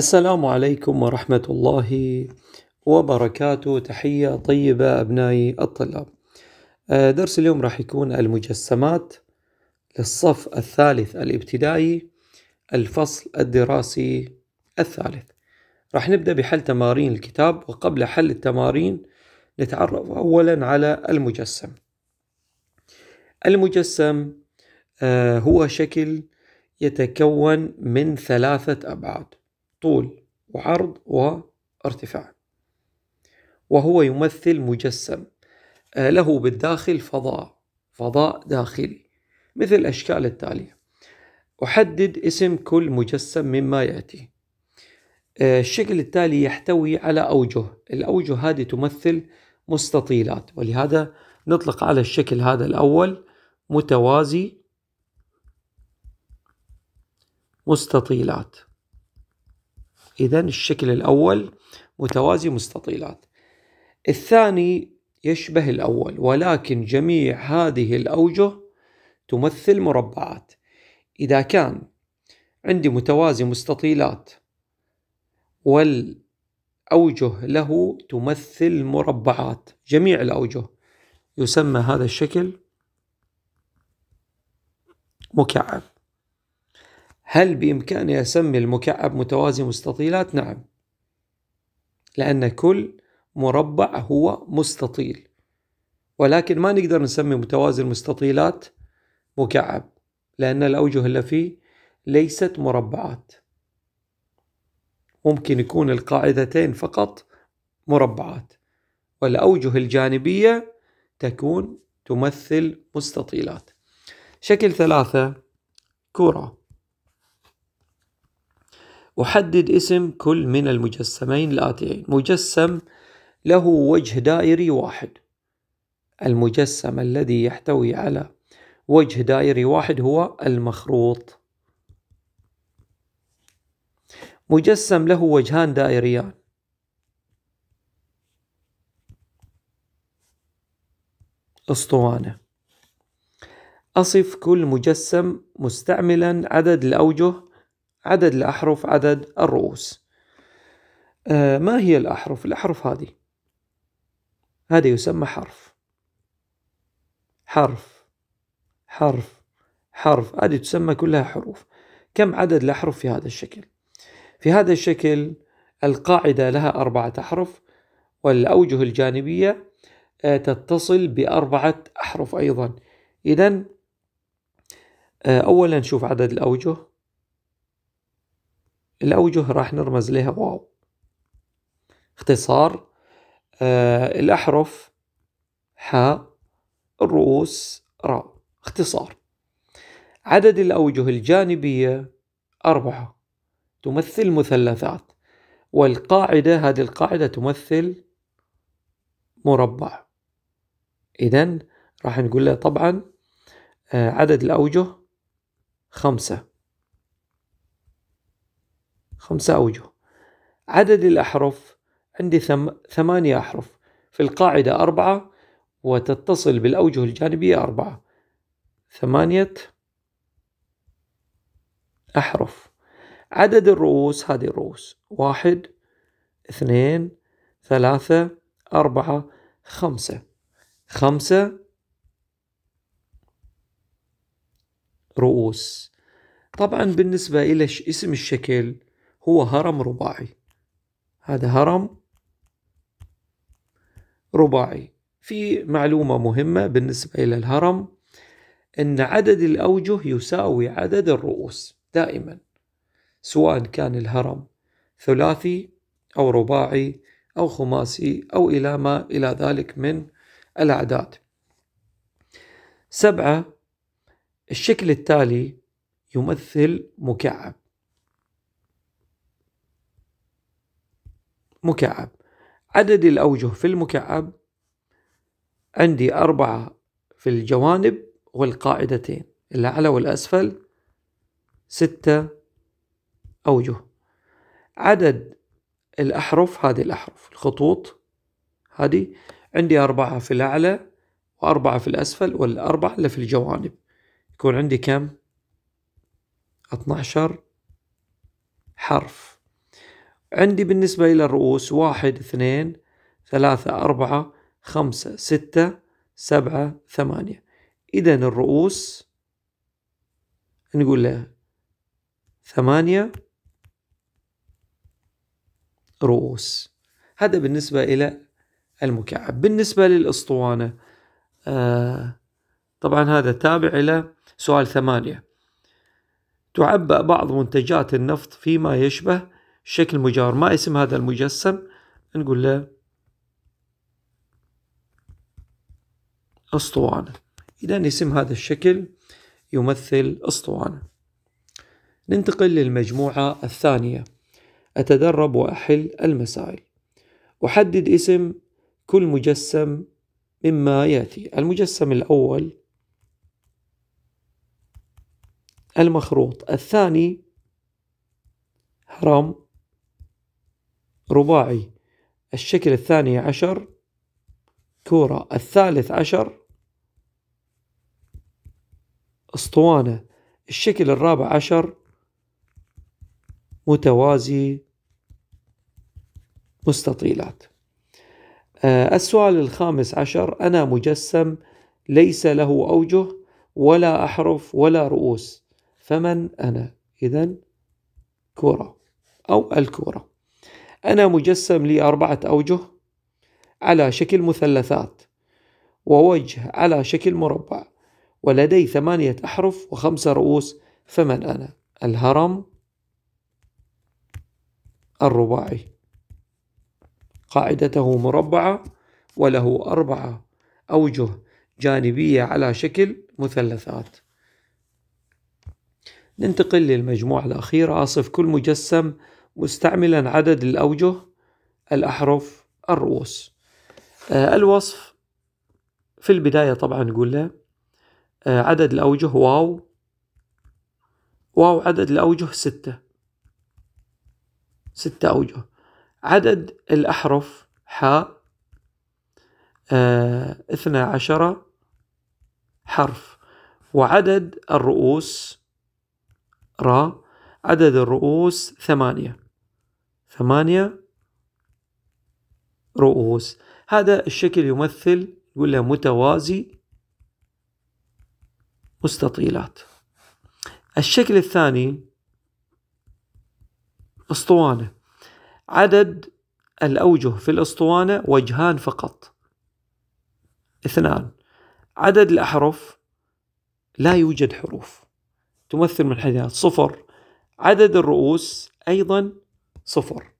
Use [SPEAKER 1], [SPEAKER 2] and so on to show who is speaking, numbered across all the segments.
[SPEAKER 1] السلام عليكم ورحمة الله وبركاته تحية طيبة أبنائي الطلاب آه، درس اليوم راح يكون المجسمات للصف الثالث الابتدائي الفصل الدراسي الثالث راح نبدأ بحل تمارين الكتاب وقبل حل التمارين نتعرف أولا على المجسم المجسم آه، هو شكل يتكون من ثلاثة أبعاد طول وعرض وارتفاع وهو يمثل مجسم آه، له بالداخل فضاء فضاء داخلي مثل الأشكال التالية أحدد اسم كل مجسم مما يأتي آه، الشكل التالي يحتوي على أوجه الأوجه هذه تمثل مستطيلات ولهذا نطلق على الشكل هذا الأول متوازي مستطيلات إذا الشكل الأول متوازي مستطيلات الثاني يشبه الأول ولكن جميع هذه الأوجه تمثل مربعات إذا كان عندي متوازي مستطيلات والأوجه له تمثل مربعات جميع الأوجه يسمى هذا الشكل مكعب هل بإمكاني أسمي المكعب متوازي مستطيلات؟ نعم لأن كل مربع هو مستطيل ولكن ما نقدر نسمي متوازي المستطيلات مكعب لأن الأوجه اللي فيه ليست مربعات ممكن يكون القاعدتين فقط مربعات والأوجه الجانبية تكون تمثل مستطيلات شكل ثلاثة كرة أحدد اسم كل من المجسمين الآتيين مجسم له وجه دائري واحد المجسم الذي يحتوي على وجه دائري واحد هو المخروط مجسم له وجهان دائريان اسطوانة أصف كل مجسم مستعملا عدد الأوجه عدد الأحرف عدد الرؤوس آه، ما هي الأحرف؟ الأحرف هذه هذا يسمى حرف حرف حرف حرف هذه تسمى كلها حروف كم عدد الأحرف في هذا الشكل؟ في هذا الشكل القاعدة لها أربعة أحرف والأوجه الجانبية آه، تتصل بأربعة أحرف أيضا إذا آه، أولا نشوف عدد الأوجه الأوجه راح نرمز لها واو اختصار آه الأحرف حاء الرؤوس راء اختصار عدد الأوجه الجانبية أربعة تمثل مثلثات والقاعدة هذه القاعدة تمثل مربع إذا راح نقول له طبعا آه، عدد الأوجه خمسة خمسة أوجه عدد الأحرف عندي ثم ثمانية أحرف في القاعدة أربعة وتتصل بالأوجه الجانبية أربعة ثمانية أحرف عدد الرؤوس هذه الرؤوس واحد اثنين ثلاثة أربعة خمسة خمسة رؤوس طبعا بالنسبة إلى اسم الشكل هو هرم رباعي هذا هرم رباعي في معلومة مهمة بالنسبة إلى الهرم أن عدد الأوجه يساوي عدد الرؤوس دائما سواء كان الهرم ثلاثي أو رباعي أو خماسي أو إلى ما إلى ذلك من الأعداد سبعة الشكل التالي يمثل مكعب مكعب عدد الأوجه في المكعب عندي أربعة في الجوانب والقاعدتين الأعلى والأسفل ستة أوجه عدد الأحرف هذه الأحرف الخطوط هذه عندي أربعة في الأعلى وأربعة في الأسفل والأربعة اللي في الجوانب يكون عندي كم؟ 12 حرف عندي بالنسبة إلى الرؤوس واحد اثنين ثلاثة أربعة خمسة ستة سبعة ثمانية إذا الرؤوس نقول له ثمانية رؤوس هذا بالنسبة إلى المكعب بالنسبة للأسطوانة آه طبعا هذا تابع إلى سؤال ثمانية تعبأ بعض منتجات النفط فيما يشبه شكل مجاور ما اسم هذا المجسم نقول له اسطوانة إذا اسم هذا الشكل يمثل اسطوانة ننتقل للمجموعة الثانية أتدرب وأحل المسائل أحدد اسم كل مجسم مما يأتي المجسم الأول المخروط الثاني هرم رباعي الشكل الثاني عشر كورة الثالث عشر أسطوانة الشكل الرابع عشر متوازي مستطيلات آه، السؤال الخامس عشر أنا مجسم ليس له أوجه ولا أحرف ولا رؤوس فمن أنا إذا كرة أو الكرة أنا مجسم لي أربعة أوجه على شكل مثلثات ووجه على شكل مربع ولدي ثمانية أحرف وخمسة رؤوس فمن أنا؟ الهرم الرباعي قاعدته مربعة وله أربعة أوجه جانبية على شكل مثلثات ننتقل للمجموعة الأخيرة أصف كل مجسم مستعملا عدد الأوجه الأحرف الرؤوس آه، الوصف في البداية طبعا له آه، عدد الأوجه واو واو عدد الأوجه ستة ستة أوجه عدد الأحرف حاء آه، اثنا عشر حرف وعدد الرؤوس را عدد الرؤوس ثمانية ثمانية رؤوس هذا الشكل يمثل يقول له متوازي مستطيلات الشكل الثاني اسطوانة عدد الأوجه في الاسطوانة وجهان فقط اثنان عدد الأحرف لا يوجد حروف تمثل حيث صفر عدد الرؤوس أيضا صفر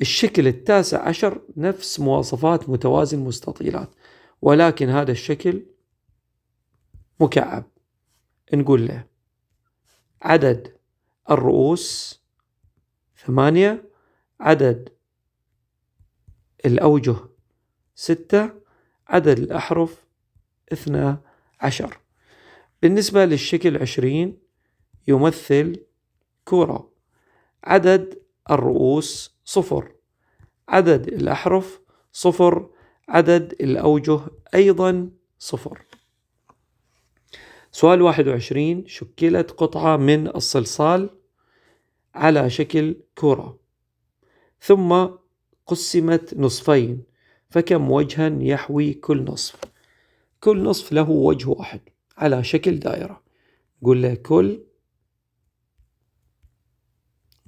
[SPEAKER 1] الشكل التاسع عشر نفس مواصفات متوازن مستطيلات ولكن هذا الشكل مكعب نقول له عدد الرؤوس ثمانية عدد الأوجه ستة عدد الأحرف اثنا عشر بالنسبة للشكل عشرين يمثل كرة عدد الرؤوس صفر عدد الأحرف صفر عدد الأوجه أيضا صفر سؤال 21 شكلت قطعة من الصلصال على شكل كرة ثم قسمت نصفين فكم وجها يحوي كل نصف كل نصف له وجه واحد على شكل دائرة قل له كل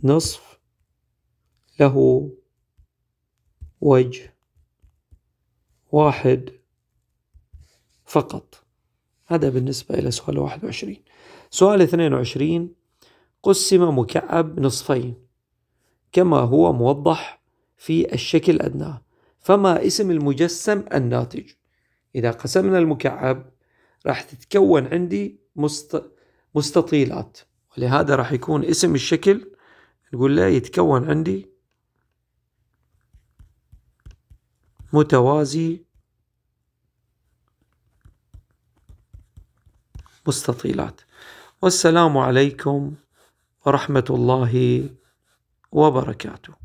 [SPEAKER 1] نصف له وجه واحد فقط هذا بالنسبة إلى سؤال 21 سؤال 22 قسم مكعب نصفين كما هو موضح في الشكل أدناه فما اسم المجسم الناتج إذا قسمنا المكعب راح تتكون عندي مست... مستطيلات ولهذا راح يكون اسم الشكل يقول لا يتكون عندي متوازي مستطيلات والسلام عليكم ورحمة الله وبركاته